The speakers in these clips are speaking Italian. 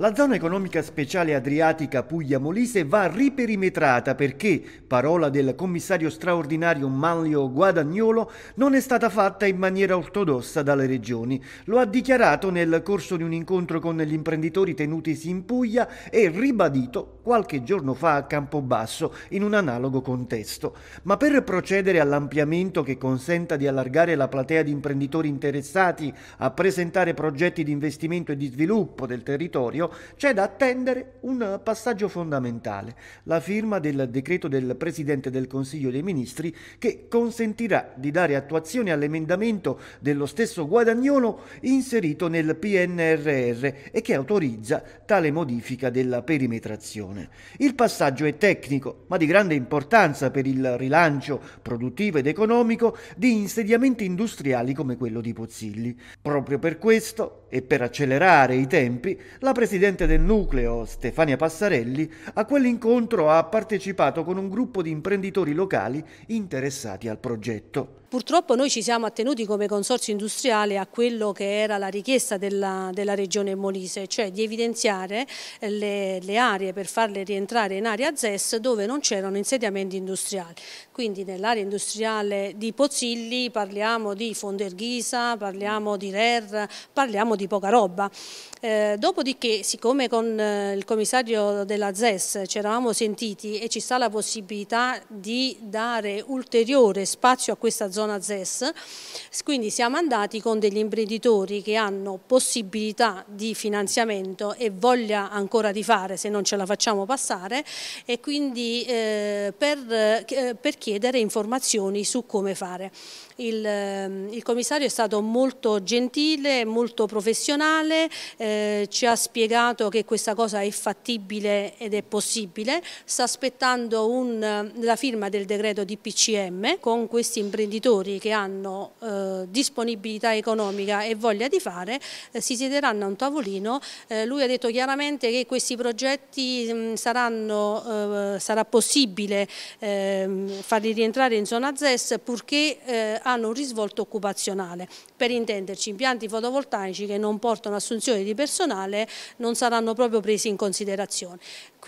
La zona economica speciale adriatica Puglia-Molise va riperimetrata perché, parola del commissario straordinario Manlio Guadagnolo, non è stata fatta in maniera ortodossa dalle regioni. Lo ha dichiarato nel corso di un incontro con gli imprenditori tenutisi in Puglia e ribadito qualche giorno fa a Campobasso in un analogo contesto. Ma per procedere all'ampliamento che consenta di allargare la platea di imprenditori interessati a presentare progetti di investimento e di sviluppo del territorio, c'è da attendere un passaggio fondamentale, la firma del decreto del Presidente del Consiglio dei Ministri che consentirà di dare attuazione all'emendamento dello stesso Guadagnolo inserito nel PNRR e che autorizza tale modifica della perimetrazione produzione. Il passaggio è tecnico, ma di grande importanza per il rilancio produttivo ed economico di insediamenti industriali come quello di Pozzilli. Proprio per questo, e per accelerare i tempi, la presidente del nucleo, Stefania Passarelli, a quell'incontro ha partecipato con un gruppo di imprenditori locali interessati al progetto. Purtroppo noi ci siamo attenuti come consorzio industriale a quello che era la richiesta della, della regione Molise, cioè di evidenziare le, le aree per far farle rientrare in area ZES dove non c'erano insediamenti industriali. Quindi nell'area industriale di Pozzilli parliamo di Fonderghisa, parliamo di RER, parliamo di poca roba. Eh, dopodiché, siccome con eh, il commissario della ZES ci eravamo sentiti e ci sta la possibilità di dare ulteriore spazio a questa zona ZES, quindi siamo andati con degli imprenditori che hanno possibilità di finanziamento e voglia ancora di fare se non ce la facciamo facciamo passare e quindi eh, per, eh, per, chiedere informazioni su come fare. Il, ehm, il, commissario è stato molto gentile, molto professionale, eh, ci ha spiegato che questa cosa è fattibile ed è possibile, sta aspettando un, la firma del decreto di PCM con questi imprenditori che hanno eh, disponibilità economica e voglia di fare, eh, si siederanno a un tavolino. lui ha detto chiaramente che questi progetti Ehm, saranno, eh, sarà possibile ehm, farli rientrare in zona ZES purché eh, hanno un risvolto occupazionale. Per intenderci, impianti fotovoltaici che non portano assunzione di personale non saranno proprio presi in considerazione.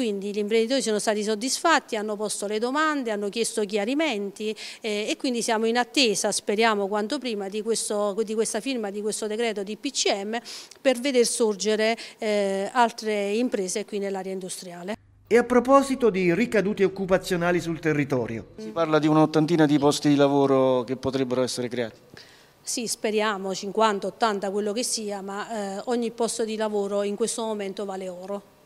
Quindi gli imprenditori sono stati soddisfatti, hanno posto le domande, hanno chiesto chiarimenti eh, e quindi siamo in attesa, speriamo quanto prima, di, questo, di questa firma di questo decreto di PCM per veder sorgere eh, altre imprese qui nell'area industriale. E a proposito di ricadute occupazionali sul territorio? Si parla di un'ottantina di posti di lavoro che potrebbero essere creati? Sì, speriamo, 50, 80, quello che sia, ma eh, ogni posto di lavoro in questo momento vale oro.